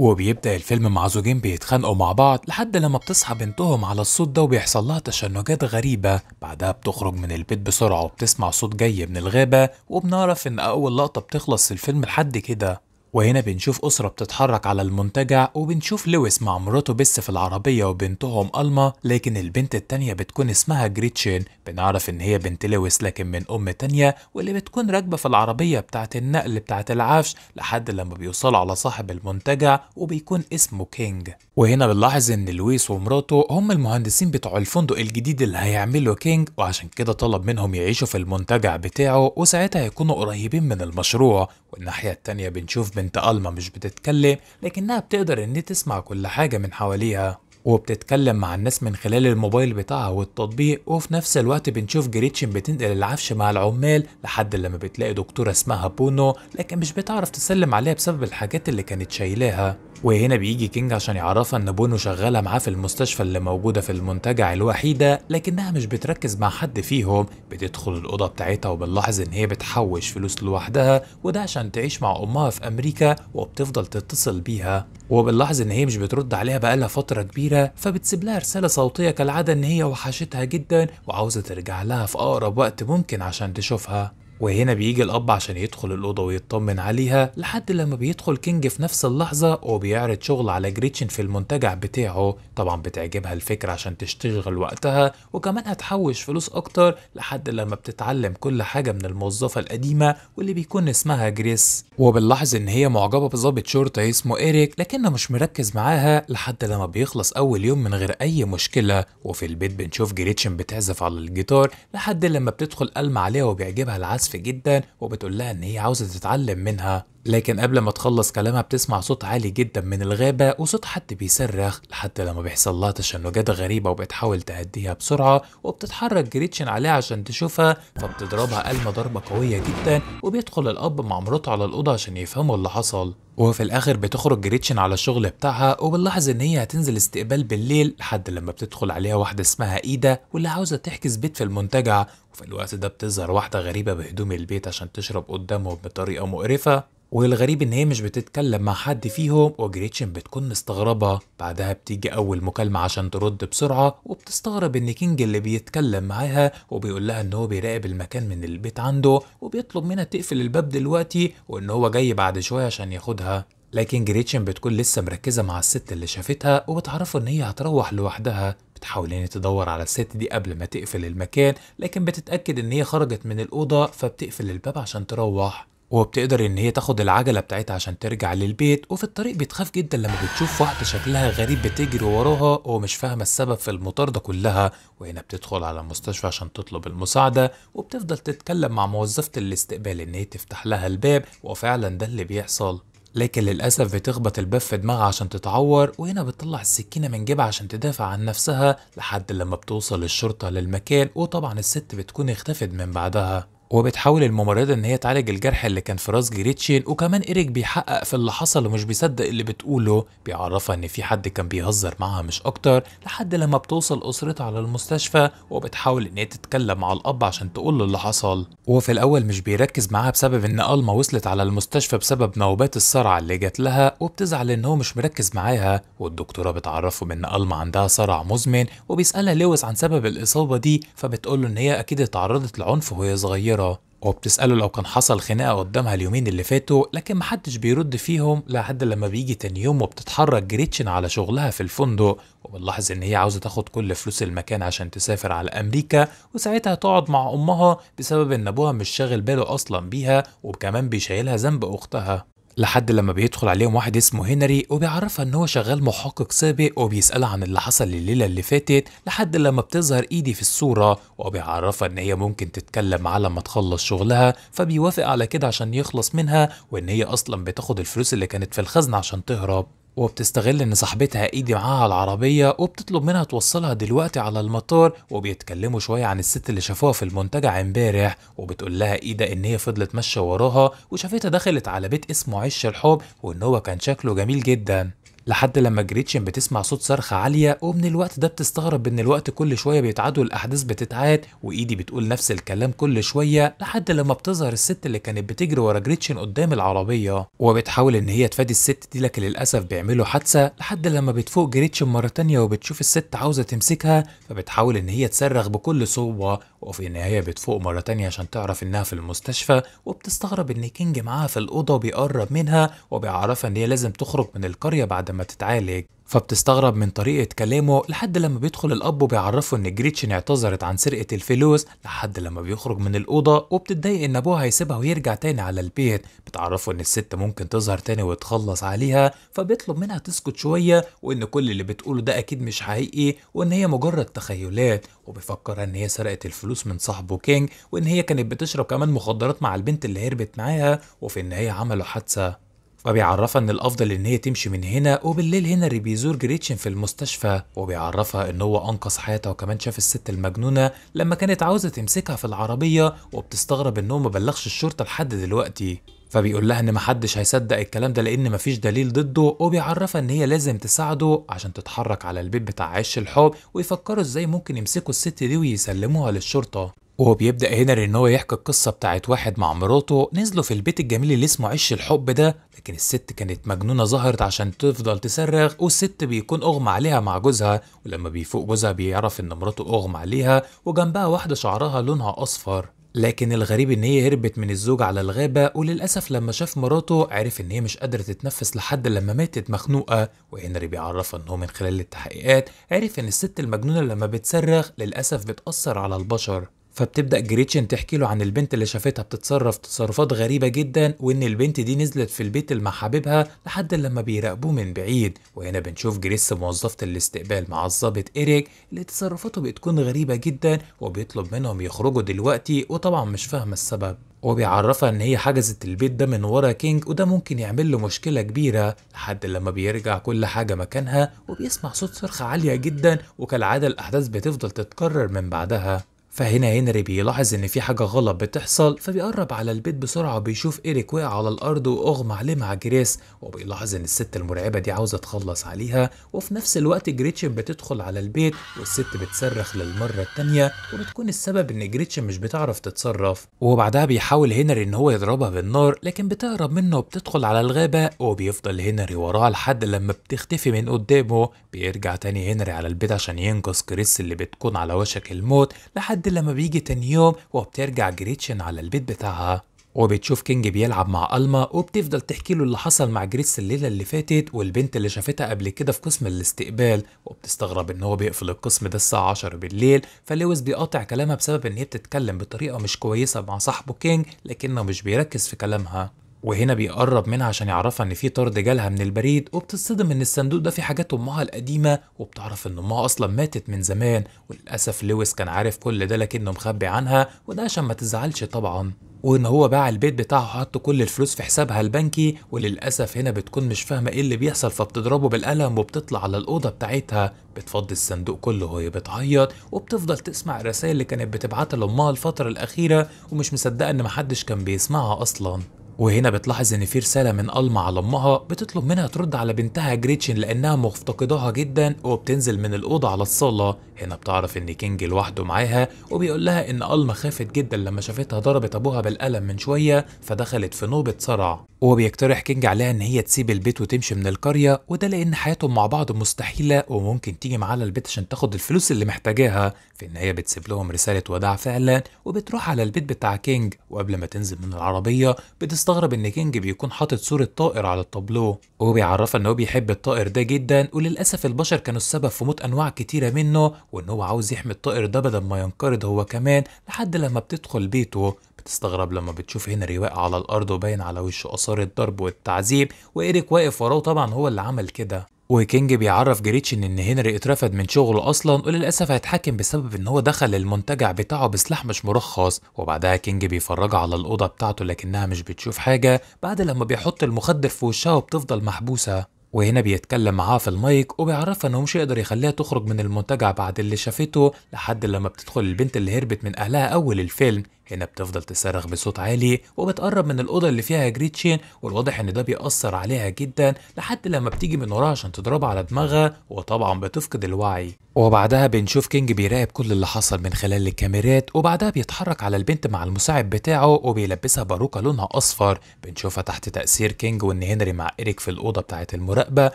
وبيبدأ الفيلم مع زوجين بيتخانقوا مع بعض لحد لما بتصحى بنتهم على الصوت ده وبيحصل لها تشنجات غريبة بعدها بتخرج من البيت بسرعة وبتسمع صوت جاي من الغابة وبنعرف إن أول لقطة بتخلص الفيلم لحد كده وهنا بنشوف أسرة بتتحرك على المنتجع وبنشوف لويس مع مراته بس في العربية وبنتهم ألما لكن البنت التانية بتكون اسمها جريتشين بنعرف إن هي بنت لويس لكن من أم تانية واللي بتكون راكبة في العربية بتاعة النقل بتاعة العفش لحد لما بيوصلوا على صاحب المنتجع وبيكون اسمه كينج وهنا بنلاحظ إن لويس ومراته هم المهندسين بتوع الفندق الجديد اللي هيعمله كينج وعشان كده طلب منهم يعيشوا في المنتجع بتاعه وساعتها يكونوا قريبين من المشروع والناحية التانية بنشوف بنت ألما مش بتتكلم لكنها بتقدر إن تسمع كل حاجة من حواليها وبتتكلم مع الناس من خلال الموبايل بتاعها والتطبيق وفي نفس الوقت بنشوف جريتشن بتنقل العفش مع العمال لحد لما بتلاقي دكتورة اسمها بونو لكن مش بتعرف تسلم عليها بسبب الحاجات اللي كانت شايلاها وهنا بيجي كينج عشان يعرفها ان بونو شغالة معاه في المستشفى اللي موجودة في المنتجع الوحيدة لكنها مش بتركز مع حد فيهم بتدخل الأوضة بتاعتها وبنلاحظ ان هي بتحوش فلوس لوحدها وده عشان تعيش مع أمها في أمريكا وبتفضل تتصل بيها وبنلاحظ ان هي مش بترد عليها بقالها فترة كبيرة كبيرة فبتسيب لها رسالة صوتية كالعادة إن هي وحشتها جدا وعاوزة ترجع لها في أقرب وقت ممكن عشان تشوفها وهنا بيجي الأب عشان يدخل الأوضة ويطمن عليها لحد لما بيدخل كينج في نفس اللحظة وبيعرض شغل على جريتشن في المنتجع بتاعه طبعا بتعجبها الفكرة عشان تشتغل وقتها وكمان هتحوش فلوس أكتر لحد لما بتتعلم كل حاجة من الموظفة القديمة واللي بيكون اسمها جريس وبنلاحظ إن هي معجبة بظابط شرطة اسمه إيريك لكنه مش مركز معاها لحد لما بيخلص أول يوم من غير أي مشكلة وفي البيت بنشوف جريتشن بتعزف على الجيتار لحد لما بتدخل قلم عليها وبيعجبها العزف متكاسفه جدا وبتقول لها ان هي عاوزه تتعلم منها لكن قبل ما تخلص كلامها بتسمع صوت عالي جدا من الغابة وصوت حد بيصرخ لحد لما بيحصل لها تشنجات غريبة وبتحاول تهديها بسرعة وبتتحرك جريتشن عليها عشان تشوفها فبتضربها قلمة ضربة قوية جدا وبيدخل الأب مع مراته على الأوضة عشان يفهموا اللي حصل وفي الآخر بتخرج جريتشن على الشغل بتاعها وبنلاحظ إن هي هتنزل استقبال بالليل لحد لما بتدخل عليها واحدة اسمها إيدا واللي عاوزة تحجز بيت في المنتجع وفي الوقت ده بتظهر واحدة غريبة بهدوم البيت عشان تشرب قدامهم بطريقة مقرفة والغريب ان هي مش بتتكلم مع حد فيهم وجريتشن بتكون مستغربة بعدها بتيجي اول مكالمة عشان ترد بسرعة وبتستغرب ان كينج اللي بيتكلم معاها وبيقول لها ان هو بيراقب المكان من البيت عنده وبيطلب منها تقفل الباب دلوقتي وان هو جاي بعد شوية عشان ياخدها لكن جريتشن بتكون لسه مركزة مع الست اللي شافتها وبتعرفه ان هي هتروح لوحدها بتحاول ان تدور على الست دي قبل ما تقفل المكان لكن بتتأكد ان هي خرجت من الأوضة فبتقفل الباب عشان تروح وبتقدر إن هي تاخد العجلة بتاعتها عشان ترجع للبيت وفي الطريق بتخاف جدا لما بتشوف واحدة شكلها غريب بتجري وراها ومش فاهمة السبب في المطاردة كلها وهنا بتدخل على المستشفى عشان تطلب المساعدة وبتفضل تتكلم مع موظفة الاستقبال إن هي تفتح لها الباب وفعلا ده اللي بيحصل لكن للأسف بتخبط الباب في دماغها عشان تتعور وهنا بتطلع السكينة من جيبها عشان تدافع عن نفسها لحد لما بتوصل الشرطة للمكان وطبعا الست بتكون اختفت من بعدها وبتحاول الممرضة إن هي تعالج الجرح اللي كان في راس جريتشين وكمان إيريك بيحقق في اللي حصل ومش بيصدق اللي بتقوله بيعرفها إن في حد كان بيهزر معاها مش أكتر لحد لما بتوصل أسرتها على المستشفى وبتحاول إن هي تتكلم مع الأب عشان تقول له اللي حصل وفي الأول مش بيركز معاها بسبب إن ألما وصلت على المستشفى بسبب نوبات الصرع اللي جات لها وبتزعل إن هو مش مركز معاها والدكتورة بتعرفه إن ألما عندها صرع مزمن وبيسألها لويس عن سبب الإصابة دي فبتقول له إن هي أكيد اتعرضت لعنف وهي صغيرة الصغيرة وبتسأله لو كان حصل خناقة قدامها اليومين اللي فاتوا لكن محدش بيرد فيهم لحد لما بيجي تاني يوم وبتتحرك جريتشن على شغلها في الفندق وبنلاحظ إن هي عاوزة تاخد كل فلوس المكان عشان تسافر على أمريكا وساعتها تقعد مع أمها بسبب إن أبوها مش شاغل باله أصلا بيها وكمان بيشيلها ذنب أختها لحد لما بيدخل عليهم واحد اسمه هنري وبيعرفها ان هو شغال محقق سابق وبيسألها عن اللي حصل الليلة اللي فاتت لحد لما بتظهر ايدي في الصورة وبيعرفها ان هي ممكن تتكلم على ما تخلص شغلها فبيوافق على كده عشان يخلص منها وان هي اصلا بتاخد الفلوس اللي كانت في الخزنة عشان تهرب وبتستغل ان صاحبتها ايدي معاها العربيه وبتطلب منها توصلها دلوقتي على المطار وبيتكلموا شويه عن الست اللي شافوها في المنتجع امبارح وبتقول لها ايدا ان هي فضلت ماشيه وراها وشافتها دخلت على بيت اسمه عش الحب وان هو كان شكله جميل جدا لحد لما جريتشن بتسمع صوت صرخة عالية ومن الوقت ده بتستغرب إن الوقت كل شوية بيتعاد والأحداث بتتعاد وإيدي بتقول نفس الكلام كل شوية لحد لما بتظهر الست اللي كانت بتجري ورا جريتشن قدام العربية وبتحاول إن هي تفادي الست دي لكن للأسف بيعملوا حادثة لحد لما بتفوق جريتشن مرة تانية وبتشوف الست عاوزة تمسكها فبتحاول إن هي تصرخ بكل صوبة وفي النهاية بتفوق مرة تانية عشان تعرف إنها في المستشفى وبتستغرب إن كينج معاها في الأوضة وبيقرب منها وبيعرفها إن هي لازم تخرج من القرية بعد ما تتعالج فبتستغرب من طريقة كلامه لحد لما بيدخل الأب وبيعرفه إن جريتشن اعتذرت عن سرقة الفلوس لحد لما بيخرج من الأوضة وبتتضايق إن أبوها هيسيبها ويرجع تاني على البيت بتعرفه إن الست ممكن تظهر تاني وتخلص عليها فبيطلب منها تسكت شوية وإن كل اللي بتقوله ده أكيد مش حقيقي وإن هي مجرد تخيلات وبيفكرها إن هي سرقت الفلوس من صاحبه كينج وإن هي كانت بتشرب كمان مخدرات مع البنت اللي هربت معاها وفي النهاية عملوا حادثة وبيعرفها ان الافضل ان هي تمشي من هنا وبالليل هنري بيزور جريتشن في المستشفى وبيعرفها ان هو انقذ حياتها وكمان شاف الست المجنونه لما كانت عاوزه تمسكها في العربيه وبتستغرب ان هو ما بلغش الشرطه لحد دلوقتي فبيقول لها ان محدش هيصدق الكلام ده لان مفيش دليل ضده وبيعرفها ان هي لازم تساعده عشان تتحرك على البيت بتاع عش الحب ويفكروا ازاي ممكن يمسكوا الست دي ويسلموها للشرطه وهو بيبدأ هنري إن هو يحكي القصة بتاعت واحد مع مراته نزلوا في البيت الجميل اللي اسمه عش الحب ده لكن الست كانت مجنونة ظهرت عشان تفضل تصرخ والست بيكون أغمى عليها مع جوزها ولما بيفوق جوزها بيعرف إن مراته أغمى عليها وجنبها واحدة شعرها لونها أصفر لكن الغريب ان هي هربت من الزوج على الغابة وللأسف لما شاف مراته عرف ان هي مش قادرة تتنفس لحد لما ماتت مخنوقة وهنري بيعرفها ان هو من خلال التحقيقات عرف ان الست المجنونة لما بتصرخ للأسف بتأثر على البشر فبتبدا جريتشن تحكي له عن البنت اللي شافتها بتتصرف تصرفات غريبه جدا وان البنت دي نزلت في البيت مع حبيبها لحد لما بيراقبوه من بعيد وهنا بنشوف جريس موظفه الاستقبال مع الظابط ايريك اللي تصرفاته بتكون غريبه جدا وبيطلب منهم يخرجوا دلوقتي وطبعا مش فاهمه السبب وبيعرفها ان هي حجزت البيت ده من ورا كينج وده ممكن يعمل له مشكلة كبيرة لحد لما بيرجع كل حاجة مكانها وبيسمع صوت صرخة عالية جدا وكالعادة الأحداث بتفضل تتكرر من بعدها فهنا هنري بيلاحظ ان في حاجة غلط بتحصل فبيقرب على البيت بسرعة وبيشوف إيريك واقع على الأرض وأغمى عليه مع جريس وبيلاحظ ان الست المرعبة دي عاوزة تخلص عليها وفي نفس الوقت جريتشن بتدخل على البيت والست بتصرخ للمرة التانية وبتكون السبب ان جريتشن مش بتعرف تتصرف وبعدها بيحاول هنري ان هو يضربها بالنار لكن بتهرب منه وبتدخل على الغابة وبيفضل هنري وراها لحد لما بتختفي من قدامه بيرجع تاني هنري على البيت عشان ينقذ كريس اللي بتكون على وشك الموت لحد لحد لما بيجي تاني يوم وبترجع جريتشن على البيت بتاعها وبتشوف كينج بيلعب مع ألما وبتفضل تحكي له اللي حصل مع جريس الليلة اللي فاتت والبنت اللي شافتها قبل كده في قسم الاستقبال وبتستغرب ان هو بيقفل القسم ده الساعة 10 بالليل فلويس بيقاطع كلامها بسبب ان هي بتتكلم بطريقة مش كويسة مع صاحبه كينج لكنه مش بيركز في كلامها وهنا بيقرب منها عشان يعرفها ان في طرد جالها من البريد وبتصدم ان الصندوق ده فيه حاجات امها القديمه وبتعرف ان امها اصلا ماتت من زمان وللاسف لويس كان عارف كل ده لكنه مخبي عنها وده عشان ما تزعلش طبعا وان هو باع البيت بتاعه وحط كل الفلوس في حسابها البنكي وللاسف هنا بتكون مش فاهمه ايه اللي بيحصل فبتضربه بالقلم وبتطلع على الاوضه بتاعتها بتفضي الصندوق كله وهي بتعيط وبتفضل تسمع الرسائل اللي كانت بتبعتها لامها الفتره الاخيره ومش مصدقه ان محدش كان بيسمعها اصلا وهنا بتلاحظ ان في رساله من الما على امها بتطلب منها ترد على بنتها جريتشن لانها مفتقداها جدا وبتنزل من الاوضه على الصاله هنا بتعرف ان كينج لوحده معاها وبيقول لها ان الما خافت جدا لما شافتها ضربت ابوها بالقلم من شويه فدخلت في نوبه صرع وهو بيقترح كينج عليها إن هي تسيب البيت وتمشي من القرية وده لأن حياتهم مع بعض مستحيلة وممكن تيجي معاها البيت عشان تاخد الفلوس اللي محتاجاها في إن هي بتسيب لهم رسالة وداع فعلا وبتروح على البيت بتاع كينج وقبل ما تنزل من العربية بتستغرب إن كينج بيكون حاطط صورة طائر على الطابلو وهو بيعرفها إن هو بيحب الطائر ده جدا وللأسف البشر كانوا السبب في موت أنواع كتيرة منه وإن هو عاوز يحمي الطائر ده بدل ما ينقرض هو كمان لحد لما بتدخل بيته بتستغرب لما بتشوف هنري واقع على الأرض وباين على وشه آثار الضرب والتعذيب وإيريك واقف وراه طبعا هو اللي عمل كده وكينج بيعرف جريتش إن هنري اترفد من شغله أصلا وللأسف هيتحاكم بسبب إن هو دخل المنتجع بتاعه بسلاح مش مرخص وبعدها كينج بيفرجها على الأوضة بتاعته لكنها مش بتشوف حاجة بعد لما بيحط المخدر في وشها وبتفضل محبوسة وهنا بيتكلم معاها في المايك وبيعرفها انه مش هيقدر يخليها تخرج من المنتجع بعد اللي شافته لحد لما بتدخل البنت اللي هربت من اهلها اول الفيلم هنا بتفضل تصرخ بصوت عالي وبتقرب من الأوضة اللي فيها جريتشين والواضح إن ده بيأثر عليها جدا لحد لما بتيجي من وراها عشان تضربها على دماغها وطبعا بتفقد الوعي وبعدها بنشوف كينج بيراقب كل اللي حصل من خلال الكاميرات وبعدها بيتحرك على البنت مع المساعد بتاعه وبيلبسها باروكة لونها أصفر بنشوفها تحت تأثير كينج وإن هنري مع إيريك في الأوضة بتاعة المراقبة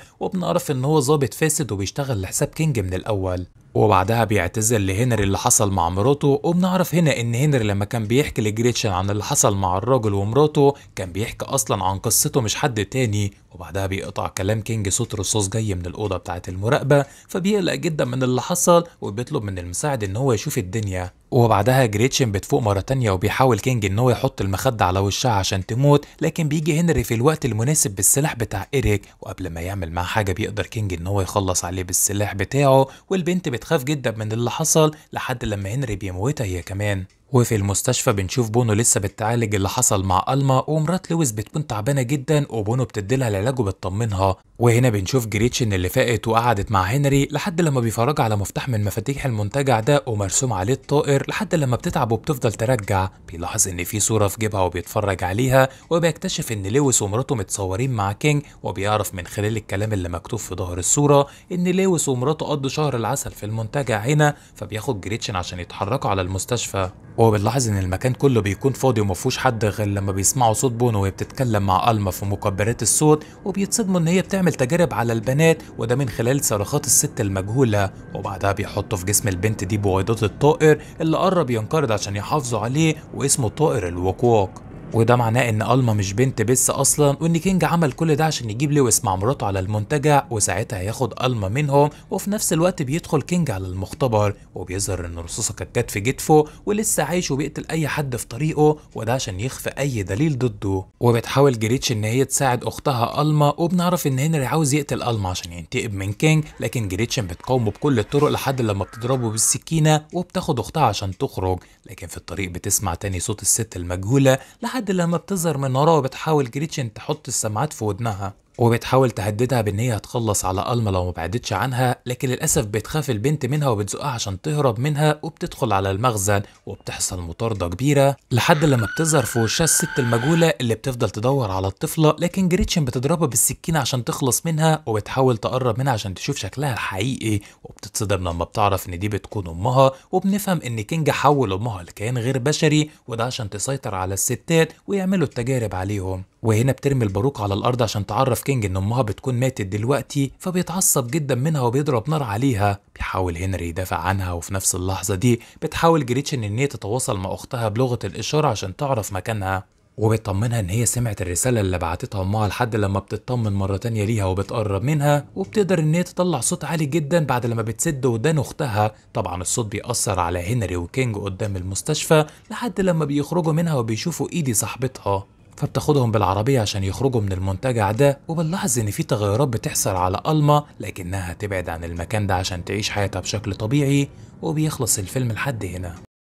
وبنعرف إن هو ظابط فاسد وبيشتغل لحساب كينج من الأول وبعدها بيعتذر لهنري اللي حصل مع مراته وبنعرف هنا ان هنري لما كان بيحكي لجريتشن عن اللي حصل مع الراجل ومراته كان بيحكي اصلا عن قصته مش حد تاني وبعدها بيقطع كلام كينج صوت رصاص جاي من الأوضة بتاعة المراقبة فبيقلق جدا من اللي حصل وبيطلب من المساعد إن هو يشوف الدنيا وبعدها جريتشن بتفوق مرة تانية وبيحاول كينج إن هو يحط المخدة على وشها عشان تموت لكن بيجي هنري في الوقت المناسب بالسلاح بتاع إيريك وقبل ما يعمل معاه حاجة بيقدر كينج إن هو يخلص عليه بالسلاح بتاعه والبنت بتخاف جدا من اللي حصل لحد لما هنري بيموتها هي كمان وفي المستشفى بنشوف بونو لسه بتعالج اللي حصل مع ألما ومرات لويس بتكون تعبانة جدا وبونو بتديلها العلاج وبتطمنها وهنا بنشوف جريتشن اللي فاقت وقعدت مع هنري لحد لما بيفرج على مفتاح من مفاتيح المنتجع ده ومرسوم عليه الطائر لحد لما بتتعب وبتفضل ترجع بيلاحظ ان في صورة في جيبها وبيتفرج عليها وبيكتشف ان لويس ومراته متصورين مع كينج وبيعرف من خلال الكلام اللي مكتوب في ظهر الصورة ان لويس ومراته قضوا شهر العسل في المنتجع هنا فبياخد جريتشن عشان يتحركوا على المستشفى وبنلاحظ ان المكان كله بيكون فاضي ومفهوش حد غير لما بيسمعوا صوت بونو وهي بتتكلم مع الما في مكبرات الصوت وبيتصدموا ان هي بتعمل تجارب على البنات وده من خلال صرخات الست المجهوله وبعدها بيحطوا في جسم البنت دي بويضات الطائر اللي قرب ينقرض عشان يحافظوا عليه واسمه طائر الوقواق وده معناه ان الما مش بنت بس اصلا وان كينج عمل كل ده عشان يجيب لويس مع مراته على المنتجع وساعتها ياخد الما منهم وفي نفس الوقت بيدخل كينج على المختبر وبيظهر ان رصاصه كانت جت في جدفه ولسه عايش وبيقتل اي حد في طريقه وده عشان يخفي اي دليل ضده وبتحاول جريتش ان هي تساعد اختها الما وبنعرف ان هنري عاوز يقتل الما عشان ينتقم من كينج لكن جريتش بتقاومه بكل الطرق لحد لما بتضربه بالسكينه وبتاخد اختها عشان تخرج لكن في الطريق بتسمع تاني صوت الست المجهوله لحد لحد لما بتظهر من وراه وبتحاول جريتشن تحط السماعات في ودنها وبتحاول تهددها بان هي هتخلص على ألما لو ما بعدتش عنها لكن للأسف بتخاف البنت منها وبتزقها عشان تهرب منها وبتدخل على المخزن وبتحصل مطاردة كبيرة لحد لما بتظهر في وشها الست المجهولة اللي بتفضل تدور على الطفلة لكن جريتشن بتضربها بالسكينة عشان تخلص منها وبتحاول تقرب منها عشان تشوف شكلها الحقيقي وبتتصدم لما بتعرف ان دي بتكون أمها وبنفهم ان كينج حول أمها لكيان غير بشري وده عشان تسيطر على الستات ويعملوا التجارب عليهم وهنا بترمي الباروك على الأرض عشان تعرف كينج إن أمها بتكون ماتت دلوقتي فبيتعصب جدا منها وبيضرب نار عليها بيحاول هنري يدافع عنها وفي نفس اللحظة دي بتحاول جريتشن إن هي تتواصل مع أختها بلغة الإشارة عشان تعرف مكانها وبتطمنها ان هي سمعت الرساله اللي بعتتها امها لحد لما بتطمن مره تانية ليها وبتقرب منها وبتقدر ان هي تطلع صوت عالي جدا بعد لما بتسد ودان اختها طبعا الصوت بيأثر على هنري وكينج قدام المستشفى لحد لما بيخرجوا منها وبيشوفوا ايدي صاحبتها فبتاخدهم بالعربية عشان يخرجوا من المنتجع ده وبنلاحظ إن في تغيرات بتحصل على ألما لكنها هتبعد عن المكان ده عشان تعيش حياتها بشكل طبيعي وبيخلص الفيلم لحد هنا